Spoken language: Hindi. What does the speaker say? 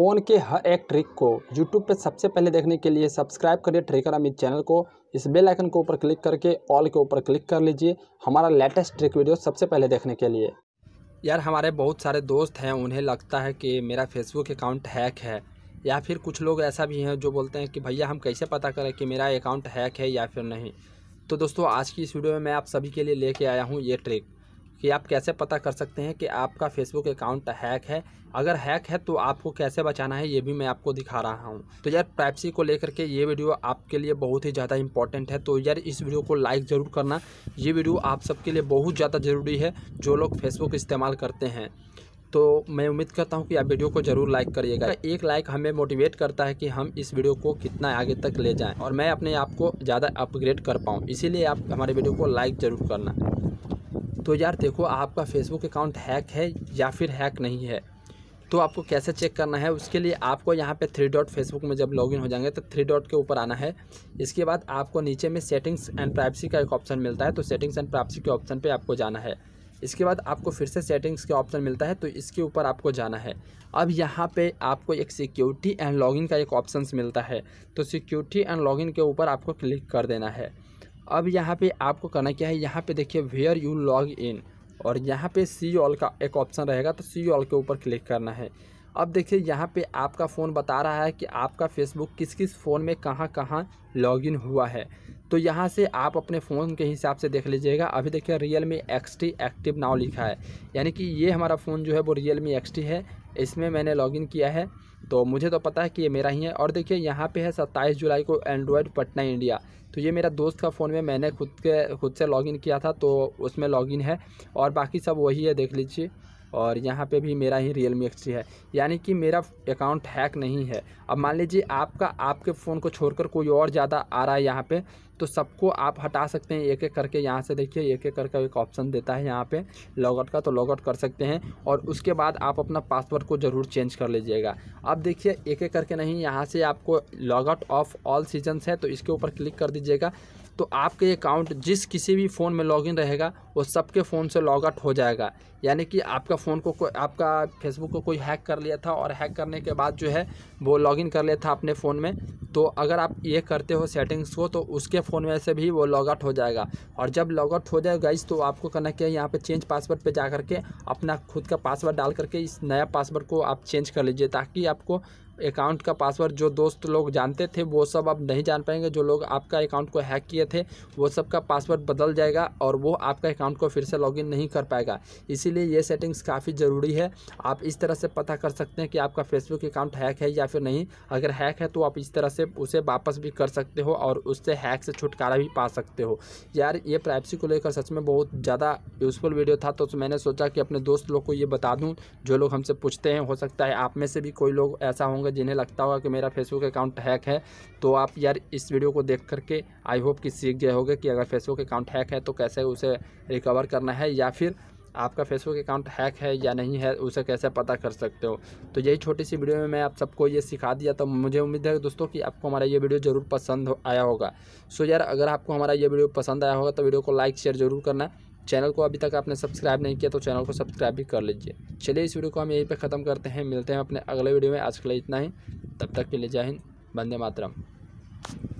फ़ोन के हर एक ट्रिक को यूट्यूब पर सबसे पहले देखने के लिए सब्सक्राइब करिए ट्रिकर अमित चैनल को इस बेल आइकन के ऊपर क्लिक करके ऑल के ऊपर क्लिक कर लीजिए हमारा लेटेस्ट ट्रिक वीडियो सबसे पहले देखने के लिए यार हमारे बहुत सारे दोस्त हैं उन्हें लगता है कि मेरा फेसबुक अकाउंट हैक है या फिर कुछ लोग ऐसा भी हैं जो बोलते हैं कि भैया हम कैसे पता करें कि मेरा अकाउंट हैक है या फिर नहीं तो दोस्तों आज की इस वीडियो में मैं आप सभी के लिए लेके आया हूँ ये ट्रिक कि आप कैसे पता कर सकते हैं कि आपका फेसबुक अकाउंट हैक है अगर हैक है तो आपको कैसे बचाना है ये भी मैं आपको दिखा रहा हूँ तो यार प्राइवेसी को लेकर के ये वीडियो आपके लिए बहुत ही ज़्यादा इंपॉर्टेंट है तो यार इस वीडियो को लाइक ज़रूर करना ये वीडियो आप सबके लिए बहुत ज़्यादा ज़रूरी है जो लोग फेसबुक इस्तेमाल करते हैं तो मैं उम्मीद करता हूँ कि आप वीडियो को जरूर लाइक करिएगा एक लाइक हमें मोटिवेट करता है कि हम इस वीडियो को कितना आगे तक ले जाएं और मैं अपने आप को ज़्यादा अपग्रेड कर पाऊँ इसीलिए आप हमारे वीडियो को लाइक ज़रूर करना तो यार देखो आपका फेसबुक अकाउंट हैक है या फिर हैक नहीं है तो आपको कैसे चेक करना है उसके लिए आपको यहाँ पे थ्री डॉट फेसबुक में जब लॉगिन हो जाएंगे तो थ्री डॉट के ऊपर आना है इसके बाद आपको नीचे में सेटिंग्स एंड प्राइवेसी का एक ऑप्शन मिलता है तो सेटिंग्स एंड प्राइवेसी के ऑप्शन पे आपको जाना है इसके बाद आपको फिर से सेटिंग्स के ऑप्शन मिलता है तो इसके ऊपर आपको जाना है अब यहाँ पे आपको एक सिक्योरिटी एंड लॉगिन का एक ऑप्शन मिलता है तो सिक्योरिटी एंड लॉगिन के ऊपर आपको क्लिक कर देना है अब यहाँ पे आपको करना क्या है यहाँ पे देखिए वेयर यू लॉग इन और यहाँ पे सी ऑल का एक ऑप्शन रहेगा तो सी ऑल के ऊपर क्लिक करना है अब देखिए यहाँ पे आपका फ़ोन बता रहा है कि आपका फेसबुक किस किस फ़ोन में कहाँ कहाँ लॉगिन हुआ है तो यहाँ से आप अपने फ़ोन के हिसाब से देख लीजिएगा अभी देखिए Realme X active now लिखा है यानी कि ये हमारा फ़ोन जो है वो रियल मी एक्स टी है इसमें मैंने लॉगिन किया है तो मुझे तो पता है कि ये मेरा ही है और देखिए यहाँ पे है सत्ताईस जुलाई को एंड्रॉयड पटना इंडिया तो ये मेरा दोस्त का फ़ोन में मैंने खुद के खुद से लॉगिन किया था तो उसमें लॉगिन है और बाकी सब वही है देख लीजिए और यहाँ पे भी मेरा ही रियल मी एक्स है यानी कि मेरा अकाउंट हैक नहीं है अब मान लीजिए आपका आपके फ़ोन को छोड़कर कोई और ज़्यादा आ रहा है यहाँ पे तो सबको आप हटा सकते हैं एक एक करके यहाँ से देखिए एक एक करके एक ऑप्शन देता है यहाँ पे लॉगआउट का तो लॉगआउट कर सकते हैं और उसके बाद आप अपना पासवर्ड को ज़रूर चेंज कर लीजिएगा अब देखिए एक एक करके नहीं यहाँ से आपको लॉगआउट ऑफ ऑल सीजन्स है तो इसके ऊपर क्लिक कर दीजिएगा तो आपके अकाउंट जिस किसी भी फ़ोन में लॉगिन रहेगा वो सबके फ़ोन से लॉग आउट हो जाएगा यानी कि आपका फ़ोन को कोई आपका फेसबुक को कोई हैक कर लिया था और हैक करने के बाद जो है वो लॉगिन कर लिया था अपने फ़ोन में तो अगर आप ये करते हो सेटिंग्स को तो उसके फ़ोन में से भी वो लॉग आउट हो जाएगा और जब लॉग आउट हो जाएगा इस तो आपको करना क्या है यहाँ पर चेंज पासवर्ड पर जा करके अपना खुद का पासवर्ड डाल करके इस नया पासवर्ड को आप चेंज कर लीजिए ताकि आपको अकाउंट का पासवर्ड जो दोस्त लोग जानते थे वो सब अब नहीं जान पाएंगे जो लोग आपका अकाउंट को हैक किए थे वो सब का पासवर्ड बदल जाएगा और वो आपका अकाउंट को फिर से लॉगिन नहीं कर पाएगा इसीलिए ये सेटिंग्स काफ़ी ज़रूरी है आप इस तरह से पता कर सकते हैं कि आपका फेसबुक अकाउंट हैक है या फिर नहीं अगर हैक है तो आप इस तरह से उसे वापस भी कर सकते हो और उससे हैक से छुटकारा भी पा सकते हो यार ये प्राइवेसी को लेकर सच में बहुत ज़्यादा यूज़फुल वीडियो था तो मैंने सोचा कि अपने दोस्त लोग को ये बता दूँ जो लोग हमसे पूछते हैं हो सकता है आप में से भी कोई लोग ऐसा होंगे होगा जिन्हें लगता होगा कि मेरा फेसबुक अकाउंट हैक है तो आप यार इस वीडियो को देख करके आई होप कि सीख गए होगे कि अगर फेसबुक अकाउंट हैक है तो कैसे उसे रिकवर करना है या फिर आपका फेसबुक अकाउंट हैक है या नहीं है उसे कैसे पता कर सकते हो तो यही छोटी सी वीडियो में मैं आप सबको ये सिखा दिया तो मुझे उम्मीद है दोस्तों कि आपको हमारा ये वीडियो ज़रूर पसंद आया होगा सो यार अगर आपको हमारा ये वीडियो पसंद आया होगा तो वीडियो को लाइक शेयर ज़रूर करना चैनल को अभी तक आपने सब्सक्राइब नहीं किया तो चैनल को सब्सक्राइब भी कर लीजिए चलिए इस वीडियो को हम यहीं पर ख़त्म करते हैं मिलते हैं अपने अगले वीडियो में आज के लिए इतना ही तब तक के लिए जय हिंद बंदे मातरम